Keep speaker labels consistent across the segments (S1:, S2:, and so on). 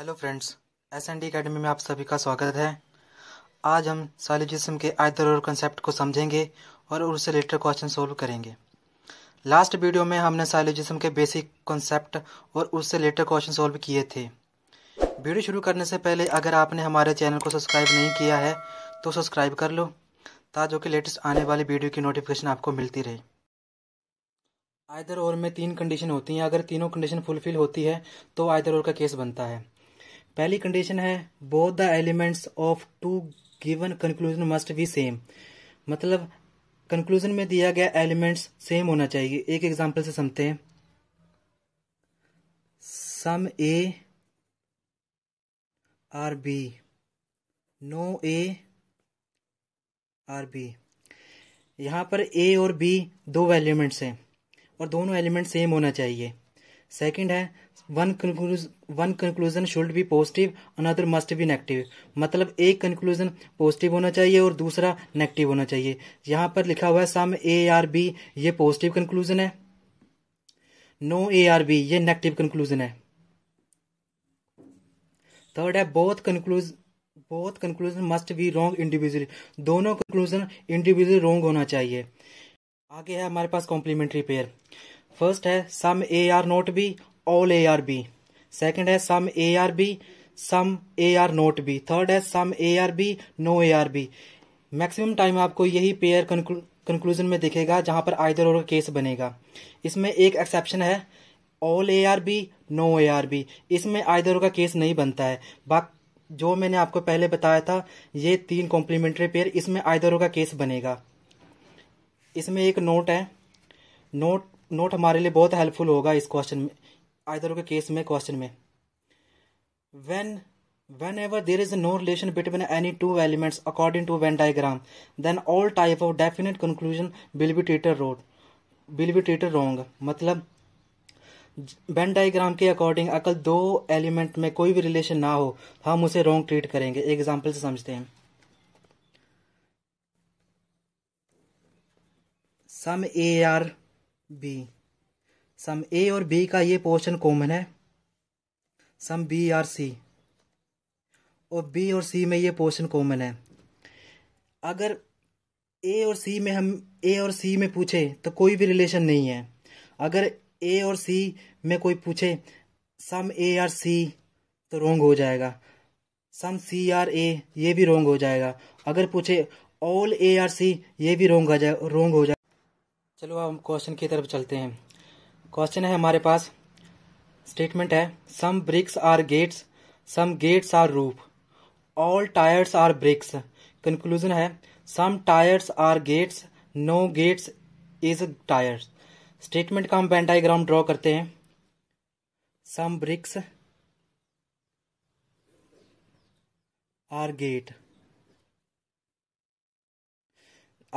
S1: hello friends S N D academy में आप सभी का स्वागत है आज हम सालिड जिसम के आयतर और कंसेप्ट को समझेंगे और उससे रिलेटेड क्वेश्चन सोल्व करेंगे लास्ट वीडियो में हमने सालिड जिसम के बेसिक कॉन्सेप्ट और उससे रिलेटेड क्वेश्चन सोल्व किए थे वीडियो शुरू करने से पहले अगर आपने हमारे चैनल को सब्सक्राइब नहीं किया है तो सब्सक्राइब कर लो ताकि कि लेटेस्ट आने वाली वीडियो की नोटिफिकेशन आपको मिलती रहे आयदर और में तीन कंडीशन होती हैं अगर तीनों कंडीशन फुलफिल होती है तो आयदर और का केस बनता है पहली कंडीशन है both the elements of two given conclusion must be same मतलब कंक्लूजन में दिया गया एलिमेंट्स सेम होना चाहिए एक एग्जांपल से समझते हैं some A are B no A are B यहां पर ए और बी दो एलिमेंट्स हैं और दोनों एलिमेंट सेम होना चाहिए सेकंड है one one conclusion should be positive another must be negative मतलब एक कंक्लूजन पॉजिटिव होना चाहिए और दूसरा नेगेटिव होना चाहिए यहां पर लिखा हुआ है सम ए आर बी ये पॉजिटिव कंक्लूजन है नो ए आर बी ये नेगेटिव कंक्लूजन है थर्ड है बोथ कंक्लूज both conclusion must be wrong individual दोनों कंक्लूजन इंडिविजुअल रॉन्ग होना चाहिए आगे है हमारे पास कॉम्प्लीमेंट्री पेयर फर्स्ट है some A are not B all A are B second है some A are B some A are not B third है some A are B no A are B maximum time आपको यही pair conclusion में दिखेगा जहां पर either और case बनेगा इसमें एक एक्सेप्शन है all A are B no A are B इसमें आइदर का केस नहीं बनता है बाक जो मैंने आपको पहले बताया था ये तीन कॉम्प्लीमेंट्री पेयर इसमें आइदर का केस बनेगा इसमें एक नोट है नोट नोट हमारे लिए बहुत हेल्पफुल होगा इस क्वेश्चन में आयदरों के केस में क्वेश्चन में when whenever there is no relation between any two elements according to Venn diagram then all type of definite conclusion will be treated रोड विल बी ट्रीटर रॉन्ग मतलब Venn diagram के according अकल दो element में कोई भी relation ना हो हम उसे रोंग ट्रीट करेंगे एग्जाम्पल से समझते हैं some A are B some ए और बी का ये पोर्शन कॉमन है सम बी आर सी और बी और सी में ये पोर्शन कॉमन है अगर ए और सी में हम ए और सी में पूछे तो कोई भी रिलेशन नहीं है अगर ए और सी में कोई पूछे सम ए आर सी तो रोंग हो जाएगा सम सी आर ए ये भी रोंग हो जाएगा अगर पूछे ऑल ए आर सी ये भी रोंग हो जाए रोंग हो जाए चलो अब हम क्वेश्चन की तरफ चलते हैं क्वेश्चन है हमारे पास स्टेटमेंट है some bricks are gates some gates are roof all tyres are bricks conclusion है some tyres are gates no gates is tyres statement का हम पेंटाइग्राम ड्रॉ करते हैं सम ब्रिक्स आर गेट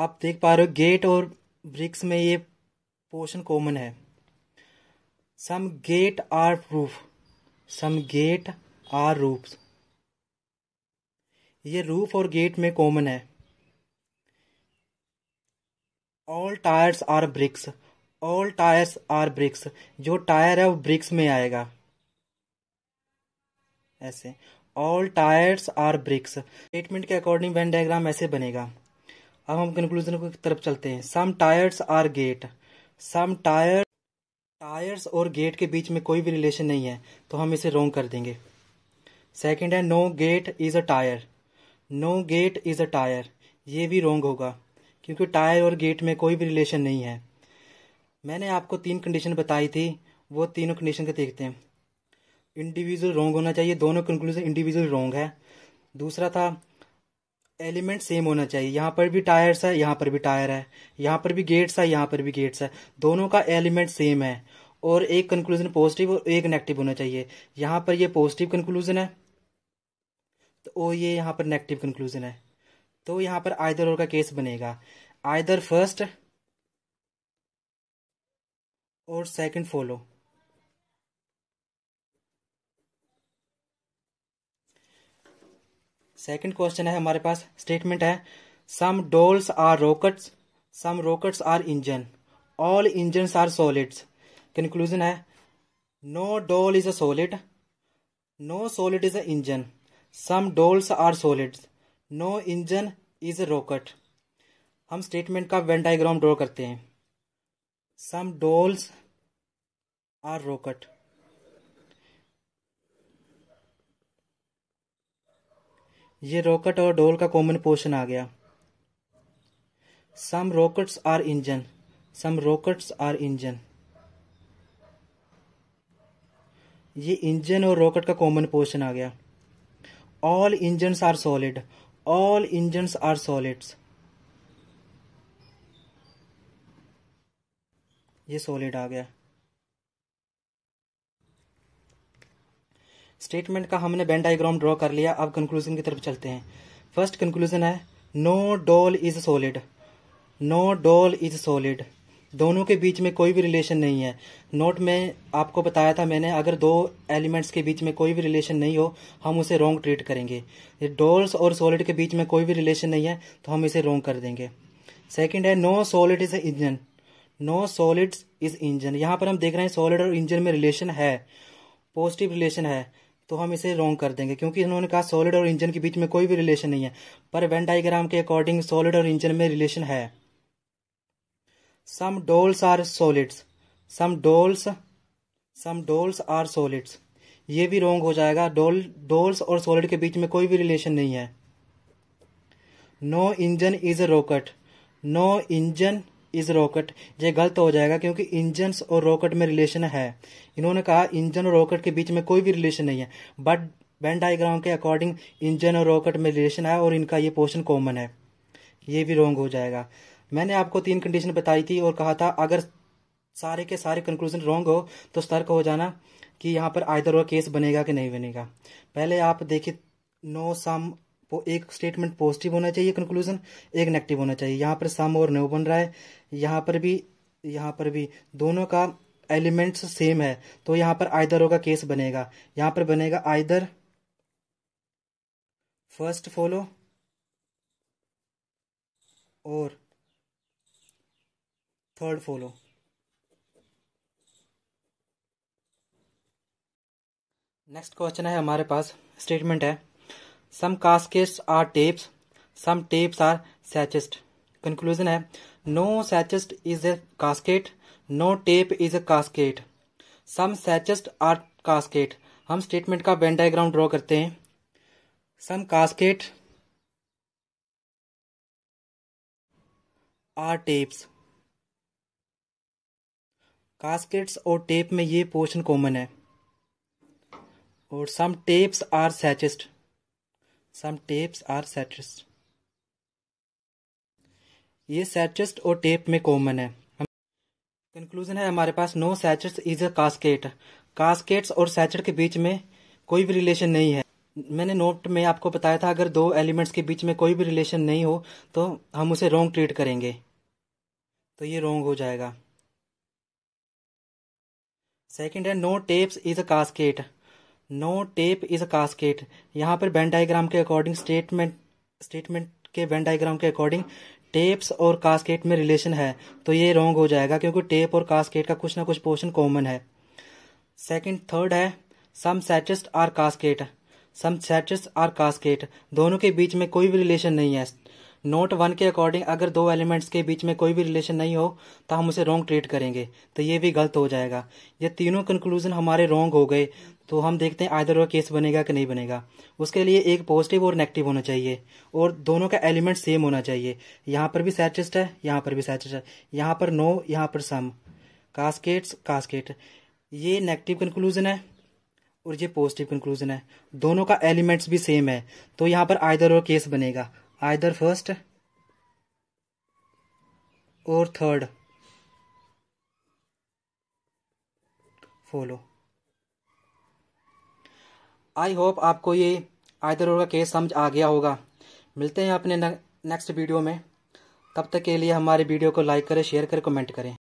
S1: आप देख पा रहे हो गेट और ब्रिक्स में ये पोर्शन कॉमन है some gate are proof some gate are roof ये रूफ और गेट में कॉमन है all tyres are bricks all tyres are bricks जो टायर है वो ब्रिक्स में आएगा ऐसे all tyres are bricks statement के अकॉर्डिंग वेन डायग्राम ऐसे बनेगा अब हम कंक्लूजन की तरफ चलते हैं some tyres are gate some tyre tyres और गेट के बीच में कोई भी रिलेशन नहीं है तो हम इसे रोंग कर देंगे सेकंड है no gate is a tyre no gate is a tyre ये भी रोंग होगा क्योंकि टायर और गेट में कोई भी रिलेशन नहीं है मैंने आपको तीन कंडीशन बताई थी वो तीनों कंडीशन के देखते हैं इंडिविजुअल रोंग होना चाहिए दोनों कंक्लूजन इंडिविजुअल रोंग है दूसरा था एलिमेंट सेम होना चाहिए यहाँ पर भी टायर्स है यहाँ पर भी टायर है यहाँ पर भी गेट्स है यहाँ पर भी गेट्स है दोनों का एलिमेंट सेम है और एक कंक्लूजन पॉजिटिव और एक नेगेटिव होना चाहिए यहाँ पर ये पॉजिटिव कंक्लूजन है तो ये यहाँ पर नेगेटिव कंक्लूजन है तो यहाँ पर आयदर और का केस बनेगा आयदर फर्स्ट और सेकंड फॉलो सेकंड क्वेश्चन है हमारे पास स्टेटमेंट है some dolls are rockets some rockets are engine all engine are solids conclusion है no doll is a solid no solid is a engine some dolls are solids no engine is a rocket हम statement का Venn diagram draw करते हैं some dolls are rocket ये rocket और doll का common portion आ गया सम rockets are engine some rockets are engine ये इंजन और रॉकेट का कॉमन पोर्शन आ गया all engine are solid all engine are solids ये सॉलिड आ गया स्टेटमेंट का हमने बैंड डायग्राम ड्रॉ कर लिया अब कंक्लूजन की तरफ चलते हैं फर्स्ट कंक्लूजन है no doll is solid no doll is solid दोनों के बीच में कोई भी रिलेशन नहीं है नोट में आपको बताया था मैंने अगर दो एलिमेंट्स के बीच में कोई भी रिलेशन नहीं हो हम उसे रॉन्ग ट्रीट करेंगे ये डॉल्स और सॉलिड के बीच में कोई भी रिलेशन नहीं है तो हम इसे रॉन्ग कर देंगे सेकंड है no solid is engine no solid is engine यहाँ पर हम देख रहे हैं सॉलिड और इंजन में रिलेशन है पॉजिटिव रिलेशन है तो हम इसे रॉन्ग कर देंगे क्योंकि इन्होंने कहा सॉलिड और इंजन के बीच में कोई भी रिलेशन नहीं है पर वेन डाइग्राम के अकॉर्डिंग सॉलिड और इंजन में रिलेशन है some dolls are solids some dolls some dolls are solids ये भी रॉन्ग हो जाएगा डोल डोल्स और सॉलिड के बीच में कोई भी रिलेशन नहीं है no engine is a rocket no engine is rocket ये गलत हो जाएगा क्योंकि इंजन और रॉकेट में रिलेशन है इन्होंने कहा इंजन और रॉकेट के बीच में कोई भी रिलेशन नहीं है बट वेन डायग्राम के अकॉर्डिंग इंजन और रॉकेट में रिलेशन है और इनका ये पोर्शन कॉमन है ये भी रॉन्ग हो जाएगा मैंने आपको तीन कंडीशन बताई थी और कहा था अगर सारे के सारे कंक्लूजन रॉन्ग हो तो सतर्क हो जाना कि यहाँ पर आयदर और केस बनेगा कि नहीं बनेगा पहले आप देखिए नो सम एक स्टेटमेंट पॉजिटिव होना चाहिए कंक्लूजन एक नेगेटिव होना चाहिए यहाँ पर सम और नो बन रहा है यहाँ पर भी यहाँ पर भी दोनों का एलिमेंट्स सेम है तो यहाँ पर आइदर होगा केस बनेगा यहाँ पर बनेगा आइदर फर्स्ट फॉलो और थर्ड फॉलो नेक्स्ट क्वेश्चन है हमारे पास स्टेटमेंट है some caskets are tapes some tapes are sachets conclusion है no sachets is a casket no tape is a casket some sachets are casket हम statement का Venn diagram draw करते हैं some casket are tapes caskets और tape में ये portion common है और some tapes are sachets some tapes are सेट्रिस्ट ये सैचेस्ट और टेप में कॉमन है कंक्लूजन है हमारे पास no sachets is a casket caskets और सैचेट के बीच में कोई भी रिलेशन नहीं है मैंने नोट में आपको बताया था अगर दो एलिमेंट्स के बीच में कोई भी रिलेशन नहीं हो तो हम उसे रोंग ट्रीट करेंगे तो ये रोंग हो जाएगा सेकंड है no tapes is a casket no tape is a casket यहाँ पर बैंड डायग्राम के अकॉर्डिंग स्टेटमेंट स्टेटमेंट के बैंड डायग्राम के अकॉर्डिंग टेप्स और कास्केट में रिलेशन है तो ये रॉन्ग हो जाएगा क्योंकि टेप और कास्केट का कुछ ना कुछ पोर्शन कॉमन है सेकंड थर्ड है some sachets are casket some sachets are casket दोनों के बीच में कोई भी रिलेशन नहीं है नोट वन के अकॉर्डिंग अगर दो एलिमेंट्स के बीच में कोई भी रिलेशन नहीं हो तो हम उसे रॉन्ग ट्रीट करेंगे तो ये भी गलत हो जाएगा ये तीनों कंक्लूजन हमारे रॉन्ग हो गए तो हम देखते हैं आयदर और केस बनेगा कि नहीं बनेगा उसके लिए एक पॉजिटिव और नेगेटिव होना चाहिए और दोनों का एलिमेंट सेम होना चाहिए यहाँ पर भी सैटिस्ट है यहाँ पर भी सैटिस्ट है यहाँ पर नो यहाँ पर सम कास्केट्स कास्केट ये नेगेटिव कंक्लूजन है और ये पॉजिटिव कंक्लूजन है दोनों का एलिमेंट्स भी सेम है तो यहाँ पर आयदर और केस बनेगा आइदर फर्स्ट और थर्ड फॉलो आई होप आपको ये आयदर और का केस समझ आ गया होगा मिलते हैं अपने नेक्स्ट वीडियो में तब तक के लिए हमारे वीडियो को लाइक करें शेयर करें कमेंट करें